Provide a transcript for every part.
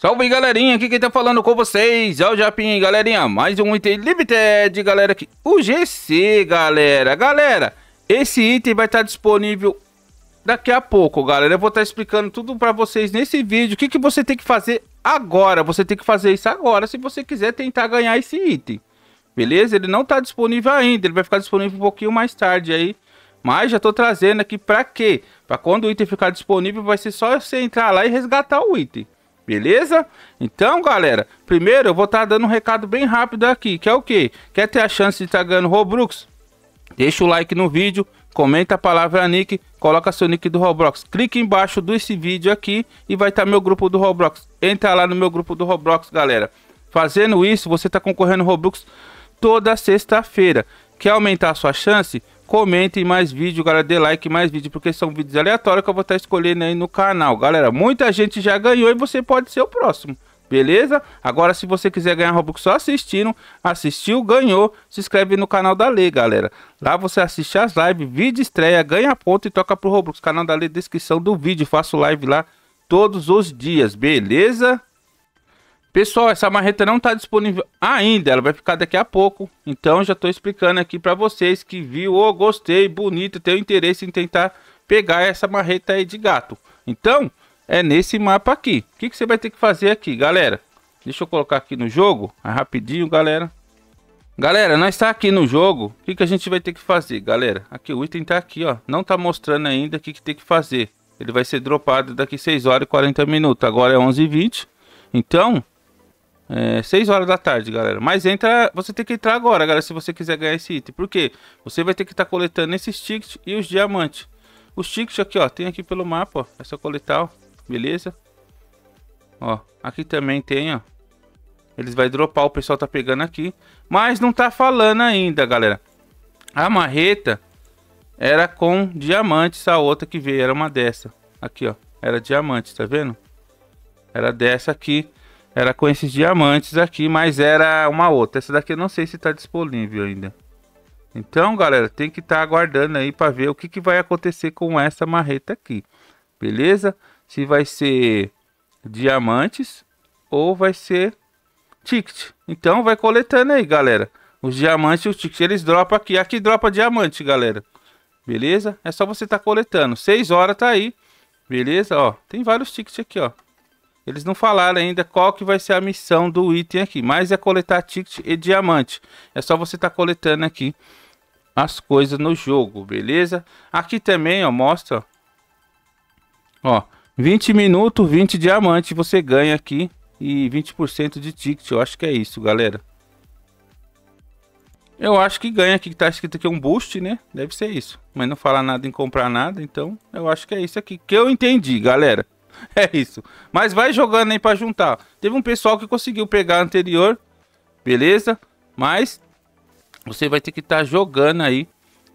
Salve galerinha, aqui quem tá falando com vocês é o Japim, galerinha, mais um item limited, galera, aqui, o GC, galera, galera, esse item vai estar tá disponível daqui a pouco, galera, eu vou estar tá explicando tudo pra vocês nesse vídeo, o que, que você tem que fazer agora, você tem que fazer isso agora se você quiser tentar ganhar esse item, beleza? Ele não tá disponível ainda, ele vai ficar disponível um pouquinho mais tarde aí, mas já tô trazendo aqui pra quê? Pra quando o item ficar disponível, vai ser só você entrar lá e resgatar o item. Beleza? Então, galera, primeiro eu vou estar tá dando um recado bem rápido aqui, que é o que? Quer ter a chance de estar tá ganhando Robux? Deixa o like no vídeo, comenta a palavra nick, coloca seu nick do Roblox. Clique embaixo desse vídeo aqui e vai estar tá meu grupo do Roblox. Entra lá no meu grupo do Roblox, galera. Fazendo isso, você está concorrendo Robux toda sexta-feira. Quer aumentar a sua chance? Comentem mais vídeo, galera. Dê like mais vídeo, porque são vídeos aleatórios que eu vou estar tá escolhendo aí no canal. Galera, muita gente já ganhou e você pode ser o próximo. Beleza? Agora, se você quiser ganhar Robux só assistindo, assistiu, ganhou, se inscreve no canal da Lei, galera. Lá você assiste as lives, vídeo estreia, ganha ponto e toca pro Robux. Canal da Lei, descrição do vídeo. Faço live lá todos os dias, beleza? Pessoal, essa marreta não está disponível ainda, ela vai ficar daqui a pouco. Então já estou explicando aqui para vocês que viu, ou oh, gostei, bonito, tem interesse em tentar pegar essa marreta aí de gato. Então, é nesse mapa aqui. O que, que você vai ter que fazer aqui, galera? Deixa eu colocar aqui no jogo, ah, rapidinho, galera. Galera, nós está aqui no jogo. O que, que a gente vai ter que fazer, galera? Aqui, o item tá aqui, ó. Não tá mostrando ainda o que, que tem que fazer. Ele vai ser dropado daqui 6 horas e 40 minutos. Agora é 11h20. Então, é, 6 horas da tarde, galera. Mas entra, você tem que entrar agora, galera, se você quiser ganhar esse item. Por quê? Você vai ter que estar tá coletando esses tickets e os diamantes. Os tickets aqui, ó, tem aqui pelo mapa, ó. É só coletar, ó. Beleza? Ó, aqui também tem, ó. Eles vai dropar, o pessoal tá pegando aqui. Mas não tá falando ainda, galera. A marreta era com diamantes, a outra que veio era uma dessa. Aqui, ó. Era diamante, tá vendo? Era dessa aqui. Era com esses diamantes aqui, mas era uma outra. Essa daqui eu não sei se está disponível ainda. Então, galera, tem que estar tá aguardando aí para ver o que, que vai acontecer com essa marreta aqui. Beleza? Se vai ser diamantes ou vai ser ticket. Então, vai coletando aí, galera. Os diamantes e o eles dropam aqui. Aqui dropa diamante, galera. Beleza? É só você estar tá coletando. 6 horas tá aí. Beleza? Ó, tem vários tickets aqui, ó. Eles não falaram ainda qual que vai ser a missão do item aqui, mas é coletar ticket e diamante. É só você estar tá coletando aqui as coisas no jogo, beleza? Aqui também, ó, mostra. Ó, 20 minutos, 20 diamantes você ganha aqui e 20% de ticket. Eu acho que é isso, galera. Eu acho que ganha aqui, que tá escrito aqui um boost, né? Deve ser isso. Mas não fala nada em comprar nada, então eu acho que é isso aqui que eu entendi, galera. É isso. Mas vai jogando aí pra juntar. Teve um pessoal que conseguiu pegar anterior. Beleza? Mas você vai ter que estar tá jogando aí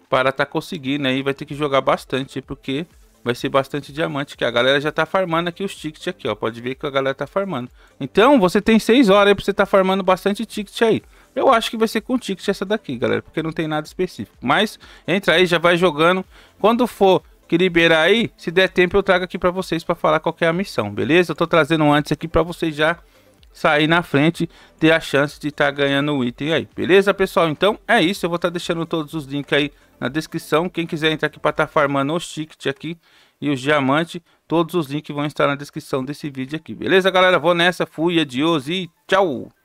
para estar tá conseguindo aí. Vai ter que jogar bastante porque vai ser bastante diamante. Que a galera já tá farmando aqui os tickets aqui, ó. Pode ver que a galera tá farmando. Então você tem 6 horas aí pra você tá farmando bastante ticket aí. Eu acho que vai ser com ticket essa daqui, galera. Porque não tem nada específico. Mas entra aí, já vai jogando. Quando for que liberar aí. Se der tempo, eu trago aqui para vocês para falar qual é a missão, beleza? Eu tô trazendo antes aqui para vocês já sair na frente, ter a chance de estar tá ganhando o item aí, beleza, pessoal? Então é isso, eu vou estar tá deixando todos os links aí na descrição. Quem quiser entrar aqui para estar tá farmando os tickets aqui e os diamantes, todos os links vão estar na descrição desse vídeo aqui, beleza, galera? Vou nessa, fui, adios e tchau!